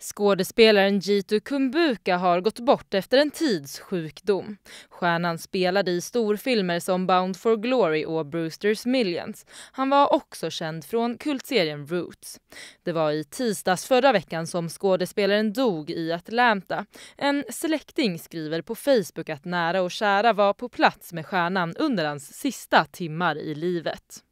Skådespelaren Jitu Kumbuka har gått bort efter en tids sjukdom. Stjärnan spelade i storfilmer som Bound for Glory och Brewsters Millions. Han var också känd från kultserien Roots. Det var i tisdags förra veckan som skådespelaren dog i Atlanta. En släkting skriver på Facebook att nära och kära var på plats med stjärnan under hans sista timmar i livet.